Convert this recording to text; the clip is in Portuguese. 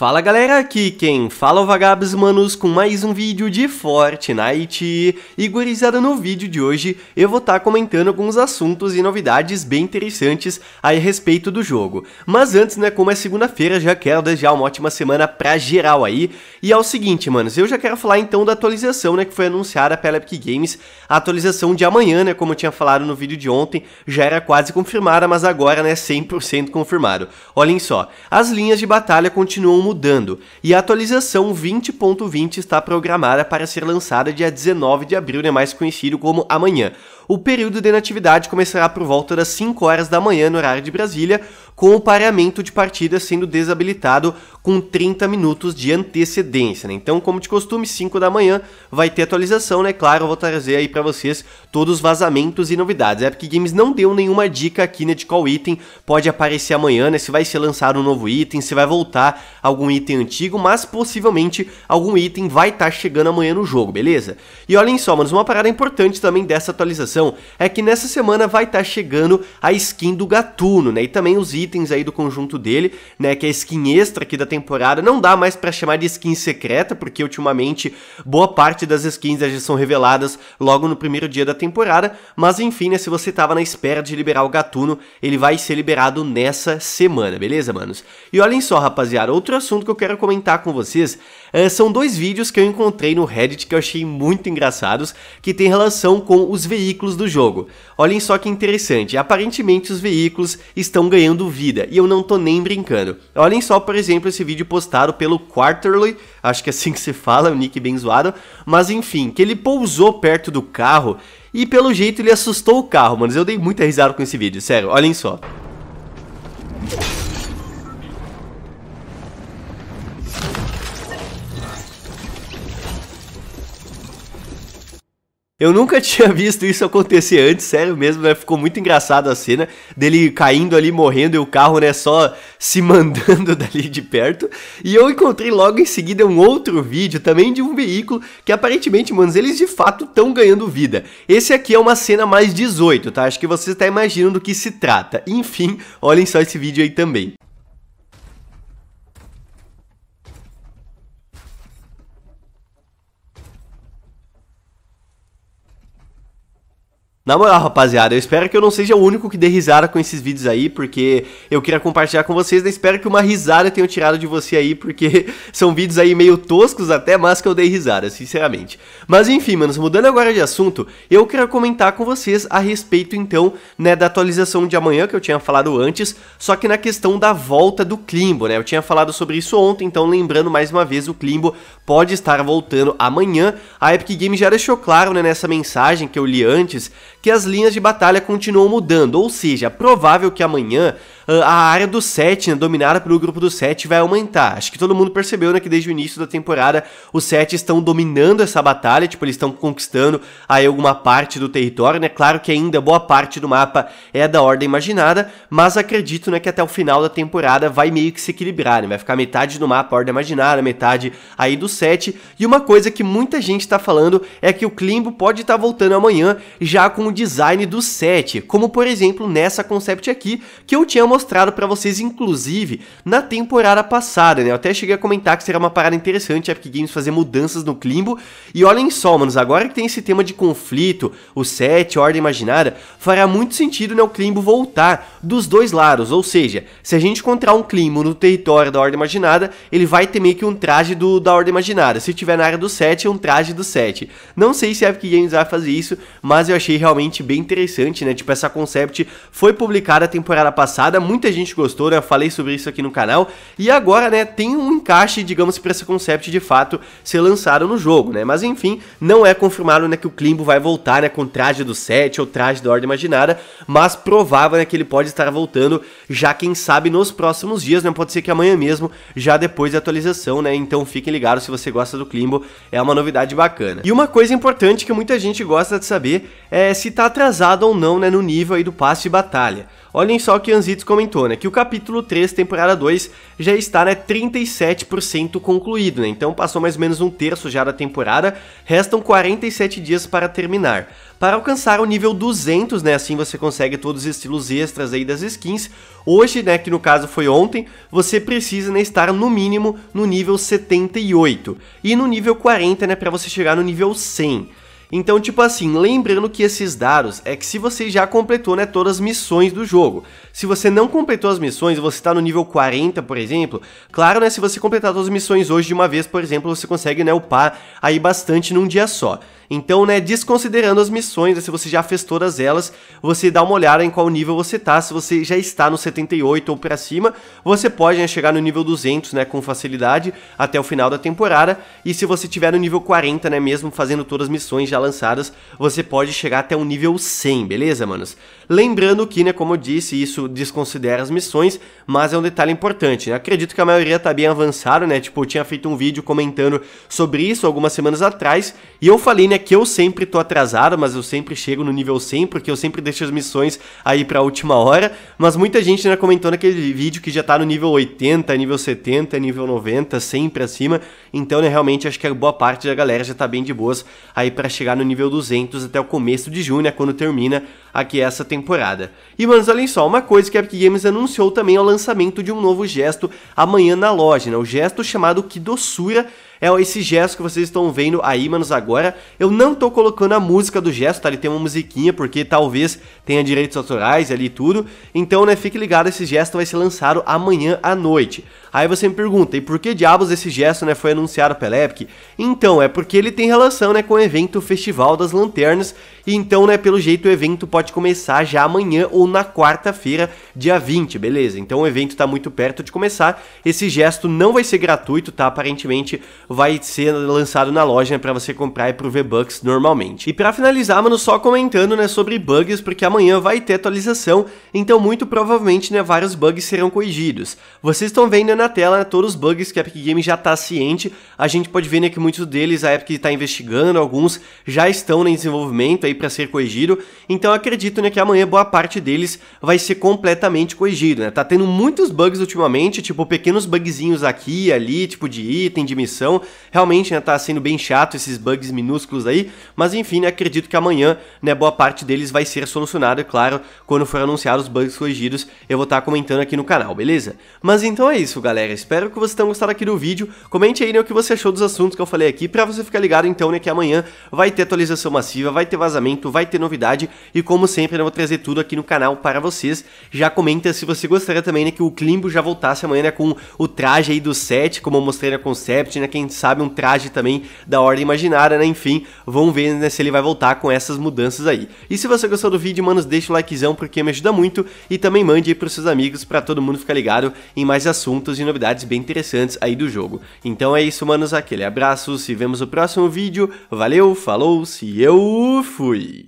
Fala galera, aqui quem fala é o Vagabos Manos com mais um vídeo de Fortnite E gurizada, no vídeo de hoje eu vou estar tá comentando alguns assuntos e novidades bem interessantes a respeito do jogo Mas antes, né, como é segunda-feira, já quero desejar uma ótima semana pra geral aí E é o seguinte, manos, eu já quero falar então da atualização, né, que foi anunciada pela Epic Games A atualização de amanhã, né, como eu tinha falado no vídeo de ontem, já era quase confirmada, mas agora, né, 100% confirmado Olhem só, as linhas de batalha continuam mudando mudando, e a atualização 20.20 está programada para ser lançada dia 19 de abril, né, mais conhecido como amanhã. O período de natividade começará por volta das 5 horas da manhã no horário de Brasília, com o pareamento de partidas sendo desabilitado com 30 minutos de antecedência. Né? Então, como de costume, 5 da manhã vai ter atualização, né? Claro, eu vou trazer aí para vocês todos os vazamentos e novidades. A Epic Games não deu nenhuma dica aqui né, de qual item pode aparecer amanhã, né? Se vai ser lançado um novo item, se vai voltar algum item antigo, mas possivelmente algum item vai estar tá chegando amanhã no jogo, beleza? E olhem só, manos, uma parada importante também dessa atualização é que nessa semana vai estar tá chegando a skin do gatuno, né? E também os itens itens aí do conjunto dele, né, que é a skin extra aqui da temporada. Não dá mais para chamar de skin secreta, porque ultimamente boa parte das skins já são reveladas logo no primeiro dia da temporada, mas enfim, né, se você tava na espera de liberar o Gatuno, ele vai ser liberado nessa semana, beleza, manos? E olhem só, rapaziada, outro assunto que eu quero comentar com vocês eh, são dois vídeos que eu encontrei no Reddit que eu achei muito engraçados, que tem relação com os veículos do jogo. Olhem só que interessante, aparentemente os veículos estão ganhando vida, e eu não tô nem brincando. Olhem só, por exemplo, esse vídeo postado pelo Quarterly, acho que é assim que se fala, o nick bem zoado, mas enfim, que ele pousou perto do carro e pelo jeito ele assustou o carro, mano. Eu dei muita risada com esse vídeo, sério, olhem só. Eu nunca tinha visto isso acontecer antes, sério mesmo, né? Ficou muito engraçado a cena dele caindo ali, morrendo e o carro, né, só se mandando dali de perto. E eu encontrei logo em seguida um outro vídeo também de um veículo que aparentemente, mano, eles de fato estão ganhando vida. Esse aqui é uma cena mais 18, tá? Acho que você está imaginando do que se trata. Enfim, olhem só esse vídeo aí também. Na moral, rapaziada, eu espero que eu não seja o único que dê risada com esses vídeos aí, porque eu queria compartilhar com vocês, né? espero que uma risada tenha tirado de você aí, porque são vídeos aí meio toscos até, mas que eu dei risada, sinceramente. Mas enfim, manos, mudando agora de assunto, eu queria comentar com vocês a respeito, então, né, da atualização de amanhã, que eu tinha falado antes, só que na questão da volta do Climbo, né? Eu tinha falado sobre isso ontem, então lembrando mais uma vez, o Climbo pode estar voltando amanhã. A Epic Games já deixou claro, né, nessa mensagem que eu li antes, que as linhas de batalha continuam mudando, ou seja, é provável que amanhã ah, a área do 7, né, dominada pelo grupo do 7, vai aumentar. Acho que todo mundo percebeu, né, que desde o início da temporada os 7 estão dominando essa batalha, tipo, eles estão conquistando aí alguma parte do território, né? Claro que ainda boa parte do mapa é da ordem imaginada, mas acredito, né, que até o final da temporada vai meio que se equilibrar, né? Vai ficar metade do mapa ordem imaginada, metade aí do 7. E uma coisa que muita gente está falando é que o Klimbo pode estar tá voltando amanhã já com o design do 7, como por exemplo nessa concept aqui que eu tinha mostrado mostrado para vocês, inclusive, na temporada passada, né? Eu até cheguei a comentar que será uma parada interessante a Epic Games fazer mudanças no Climbo. E olhem só, manos, agora que tem esse tema de conflito, o set, ordem imaginada, fará muito sentido né, o Climbo voltar dos dois lados. Ou seja, se a gente encontrar um Climbo no território da ordem imaginada, ele vai ter meio que um traje do, da ordem imaginada. Se tiver na área do set, é um traje do set. Não sei se a Epic Games vai fazer isso, mas eu achei realmente bem interessante, né? Tipo, essa concept foi publicada a temporada passada, muita gente gostou, né? Eu falei sobre isso aqui no canal. E agora, né, tem um encaixe, digamos, para esse concept de fato ser lançado no jogo, né? Mas enfim, não é confirmado, né, que o Klimbo vai voltar, né, com traje do set ou traje da Ordem Imaginada, mas provável, né, que ele pode estar voltando, já quem sabe nos próximos dias, né? Pode ser que amanhã mesmo, já depois da atualização, né? Então fiquem ligados se você gosta do Klimbo, é uma novidade bacana. E uma coisa importante que muita gente gosta de saber é se tá atrasado ou não, né, no nível aí do passe de batalha. Olhem só o que Anzitos comentou, né? Que o capítulo 3, temporada 2, já está, né, 37% concluído, né? Então passou mais ou menos um terço já da temporada, restam 47 dias para terminar. Para alcançar o nível 200, né, assim você consegue todos os estilos extras aí das skins, hoje, né, que no caso foi ontem, você precisa, né, estar no mínimo no nível 78 e no nível 40, né, para você chegar no nível 100. Então, tipo assim, lembrando que esses dados é que se você já completou né, todas as missões do jogo. Se você não completou as missões, você está no nível 40, por exemplo, claro, né, se você completar todas as missões hoje de uma vez, por exemplo, você consegue né, upar aí bastante num dia só. Então, né, desconsiderando as missões, né, se você já fez todas elas, você dá uma olhada em qual nível você tá, se você já está no 78 ou para cima, você pode né, chegar no nível 200, né, com facilidade até o final da temporada, e se você tiver no nível 40, né, mesmo fazendo todas as missões já lançadas, você pode chegar até o nível 100, beleza, manos? Lembrando que, né, como eu disse, isso desconsidera as missões, mas é um detalhe importante, né? Acredito que a maioria tá bem avançado, né? Tipo, eu tinha feito um vídeo comentando sobre isso algumas semanas atrás, e eu falei, né, que eu sempre tô atrasado, mas eu sempre chego no nível 100, porque eu sempre deixo as missões aí pra última hora. Mas muita gente né, comentou naquele vídeo que já tá no nível 80, nível 70, nível 90, 100 pra cima. Então, né, realmente acho que a boa parte da galera já tá bem de boas aí para chegar no nível 200 até o começo de junho, né, quando termina aqui essa temporada. E, manos, olhem só, uma coisa que a Epic Games anunciou também é o lançamento de um novo gesto amanhã na loja, né? O gesto chamado Que Doçura, é esse gesto que vocês estão vendo aí, manos, agora. Eu não tô colocando a música do gesto, tá? Ele tem uma musiquinha, porque talvez tenha direitos autorais ali e tudo. Então, né, fique ligado, esse gesto vai ser lançado amanhã à noite. Aí você me pergunta, e por que diabos esse gesto, né, foi anunciado pela Epic? Então, é porque ele tem relação, né, com o evento Festival das Lanternas. E então, né, pelo jeito o evento pode pode começar já amanhã ou na quarta-feira, dia 20, beleza? Então o evento está muito perto de começar. Esse gesto não vai ser gratuito, tá? Aparentemente vai ser lançado na loja para você comprar e pro V-Bucks normalmente. E para finalizar, mano, só comentando, né, sobre bugs, porque amanhã vai ter atualização, então muito provavelmente, né, vários bugs serão corrigidos. Vocês estão vendo na tela né, todos os bugs que a Epic Games já está ciente. A gente pode ver né, que muitos deles a Epic está investigando, alguns já estão né, em desenvolvimento aí para ser corrigido. Então acredito acredito né, que amanhã boa parte deles vai ser completamente corrigido, né? Tá tendo muitos bugs ultimamente, tipo pequenos bugzinhos aqui e ali, tipo de item, de missão. Realmente, né, tá sendo bem chato esses bugs minúsculos aí, mas enfim, né, acredito que amanhã, né, boa parte deles vai ser solucionado, é claro, quando for anunciados os bugs corrigidos, eu vou estar tá comentando aqui no canal, beleza? Mas então é isso, galera. Espero que vocês tenham gostado aqui do vídeo. Comente aí né, o que você achou dos assuntos que eu falei aqui, pra você ficar ligado então, né, que amanhã vai ter atualização massiva, vai ter vazamento, vai ter novidade e como como sempre, eu vou trazer tudo aqui no canal para vocês. Já comenta se você gostaria também né, que o Klimbo já voltasse amanhã né, com o traje aí do set, como eu mostrei na concept, né? Quem sabe um traje também da Ordem Imaginária, né? Enfim, vamos ver né, se ele vai voltar com essas mudanças aí. E se você gostou do vídeo, manos, deixa o likezão porque me ajuda muito e também mande aí pros seus amigos para todo mundo ficar ligado em mais assuntos e novidades bem interessantes aí do jogo. Então é isso, manos, aquele abraço, se vemos no próximo vídeo, valeu, falou, se eu fui!